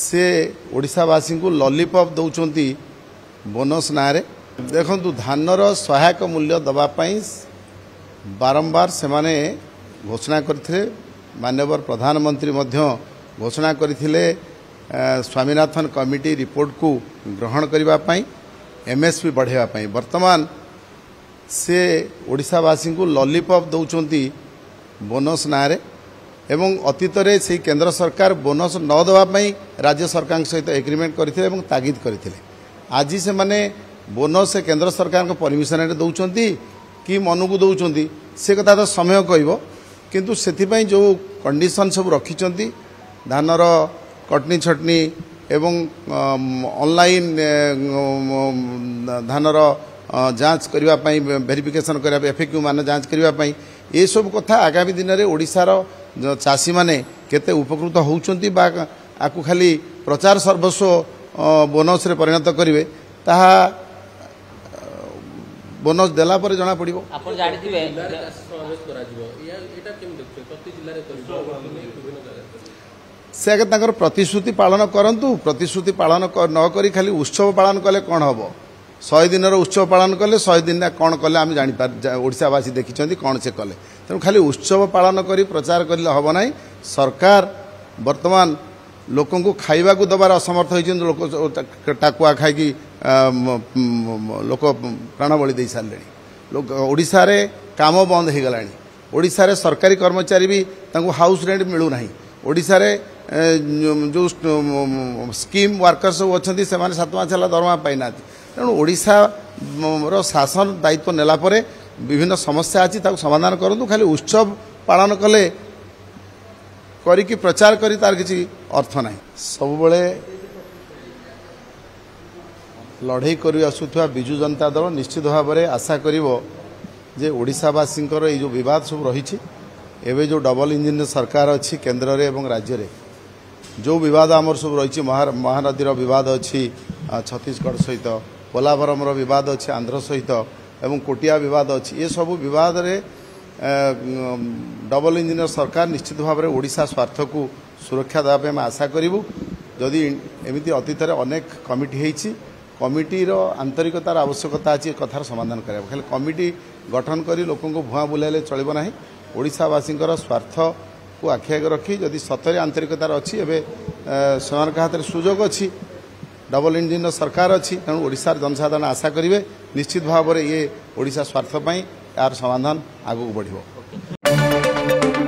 ସେ ଓଡ଼ିଶାବାସୀଙ୍କୁ ଲଲିପପ୍ ଦେଉଛନ୍ତି ବୋନସ୍ ନାଁରେ ଦେଖନ୍ତୁ ଧାନର ସହାୟକ ମୂଲ୍ୟ ଦେବା ପାଇଁ ବାରମ୍ବାର ସେମାନେ ଘୋଷଣା କରିଥିଲେ ମାନ୍ୟବର ପ୍ରଧାନମନ୍ତ୍ରୀ ମଧ୍ୟ ଘୋଷଣା କରିଥିଲେ ସ୍ୱାମୀନାଥନ କମିଟି ରିପୋର୍ଟକୁ ଗ୍ରହଣ କରିବା ପାଇଁ ଏମ୍ଏସ୍ପି ବଢ଼ାଇବା ପାଇଁ ବର୍ତ୍ତମାନ ସେ ଓଡ଼ିଶାବାସୀଙ୍କୁ ଲଲିପପ୍ ଦେଉଛନ୍ତି ବୋନସ୍ ନାଁରେ ଏବଂ ଅତୀତରେ ସେହି କେନ୍ଦ୍ର ସରକାର ବୋନସ୍ ନ ଦେବା ପାଇଁ ରାଜ୍ୟ ସରକାରଙ୍କ ସହିତ ଏଗ୍ରିମେଣ୍ଟ କରିଥିଲେ ଏବଂ ତାଗିଦ କରିଥିଲେ ଆଜି ସେମାନେ ବୋନସ୍ କେନ୍ଦ୍ର ସରକାରଙ୍କ ପରମିଶନରେ ଦେଉଛନ୍ତି କି ମନକୁ ଦେଉଛନ୍ତି ସେ କଥା ତ ସମୟ କହିବ କିନ୍ତୁ ସେଥିପାଇଁ ଯେଉଁ କଣ୍ଡିସନ୍ ସବୁ ରଖିଛନ୍ତି ଧାନର କଟନୀ ଛଟନି ଏବଂ ଅନଲାଇନ୍ ଧାନର ଯାଞ୍ଚ କରିବା ପାଇଁ ଭେରିଫିକେସନ୍ କରିବା ପାଇଁ ଏଫ୍ଏକ୍ୟୁ ମାନ ଯାଞ୍ଚ କରିବା ପାଇଁ ଏସବୁ କଥା ଆଗାମୀ ଦିନରେ ଓଡ଼ିଶାର ଚାଷୀମାନେ କେତେ ଉପକୃତ ହେଉଛନ୍ତି ବା ଆକୁ ଖାଲି ପ୍ରଚାର ସର୍ବସ୍ୱ ବୋନସରେ ପରିଣତ କରିବେ ତାହା ବୋନସ୍ ଦେଲା ପରେ ଜଣାପଡ଼ିବ ସେ ଆଗେ ତାଙ୍କର ପ୍ରତିଶ୍ରୁତି ପାଳନ କରନ୍ତୁ ପ୍ରତିଶ୍ରୁତି ପାଳନ ନ କରି ଖାଲି ଉତ୍ସବ ପାଳନ କଲେ କ'ଣ ହେବ ଶହେ ଦିନର ଉତ୍ସବ ପାଳନ କଲେ ଶହେ ଦିନଟା କ'ଣ କଲେ ଆମେ ଜାଣିପାରୁ ଓଡ଼ିଶାବାସୀ ଦେଖିଛନ୍ତି କ'ଣ ସେ କଲେ ତେଣୁ ଖାଲି ଉତ୍ସବ ପାଳନ କରି ପ୍ରଚାର କରିଲେ ହେବ ନାହିଁ ସରକାର ବର୍ତ୍ତମାନ ଲୋକଙ୍କୁ ଖାଇବାକୁ ଦେବାରେ ଅସମର୍ଥ ହୋଇଛନ୍ତି ଲୋକ ଟାକୁଆ ଖାଇକି ଲୋକ ପ୍ରାଣବଳୀ ଦେଇସାରିଲେଣି ଓଡ଼ିଶାରେ କାମ ବନ୍ଦ ହୋଇଗଲାଣି ଓଡ଼ିଶାରେ ସରକାରୀ କର୍ମଚାରୀ ବି ତାଙ୍କୁ ହାଉସ୍ ରେଣ୍ଟ ମିଳୁନାହିଁ ଓଡ଼ିଶାରେ ଯେଉଁ ସ୍କିମ୍ ୱାର୍କର୍ ସବୁ ଅଛନ୍ତି ସେମାନେ ସାତ ମାସ ହେଲା ଦରମା ପାଇନାହାନ୍ତି ତେଣୁ ଓଡ଼ିଶାର ଶାସନ ଦାୟିତ୍ୱ ନେଲା ପରେ ବିଭିନ୍ନ ସମସ୍ୟା ଅଛି ତାକୁ ସମାଧାନ କରନ୍ତୁ ଖାଲି ଉତ୍ସବ ପାଳନ କଲେ କରିକି ପ୍ରଚାର କରି ତାର କିଛି ଅର୍ଥ ନାହିଁ ସବୁବେଳେ ଲଢ଼େଇ କରି ଆସୁଥିବା ବିଜୁ ଜନତା ଦଳ ନିଶ୍ଚିତ ଭାବରେ ଆଶା କରିବ ଯେ ଓଡ଼ିଶାବାସୀଙ୍କର ଏଇ ଯେଉଁ ବିବାଦ ସବୁ ରହିଛି ଏବେ ଯେଉଁ ଡବଲ ଇଞ୍ଜିନ୍ ସରକାର ଅଛି କେନ୍ଦ୍ରରେ ଏବଂ ରାଜ୍ୟରେ ଯେଉଁ ବିବାଦ ଆମର ସବୁ ରହିଛି ମହାନଦୀର ବିବାଦ ଅଛି ଛତିଶଗଡ଼ ସହିତ ପୋଲାଭରମର ବିବାଦ ଅଛି ଆନ୍ଧ୍ର ସହିତ ଏବଂ କୋଟିଆ ବିବାଦ ଅଛି ଏସବୁ ବିବାଦରେ ଡବଲ ଇଞ୍ଜିନିୟର ସରକାର ନିଶ୍ଚିତ ଭାବରେ ଓଡ଼ିଶା ସ୍ୱାର୍ଥକୁ ସୁରକ୍ଷା ଦେବା ପାଇଁ ଆମେ ଆଶା କରିବୁ ଯଦି ଏମିତି ଅତୀତରେ ଅନେକ କମିଟି ହୋଇଛି କମିଟିର ଆନ୍ତରିକତାର ଆବଶ୍ୟକତା ଅଛି ଏ କଥାର ସମାଧାନ କରିବାକୁ ଖାଲି କମିଟି ଗଠନ କରି ଲୋକଙ୍କୁ ଭୁଆଁ ବୁଲାଇଲେ ଚଳିବ ନାହିଁ ଓଡ଼ିଶାବାସୀଙ୍କର ସ୍ୱାର୍ଥକୁ ଆଖି ଆଗ ରଖି ଯଦି ସତରେ ଆନ୍ତରିକତାର ଅଛି ଏବେ ସେମାନଙ୍କ ହାତରେ ସୁଯୋଗ ଅଛି ଡବଲ ଇଞ୍ଜିନ୍ର ସରକାର ଅଛି ତେଣୁ ଓଡ଼ିଶାର ଜନସାଧାରଣ ଆଶା କରିବେ ନିଶ୍ଚିତ ଭାବରେ ଇଏ ଓଡ଼ିଶା ସ୍ୱାର୍ଥ ପାଇଁ ଏହାର ସମାଧାନ ଆଗକୁ ବଢ଼ିବ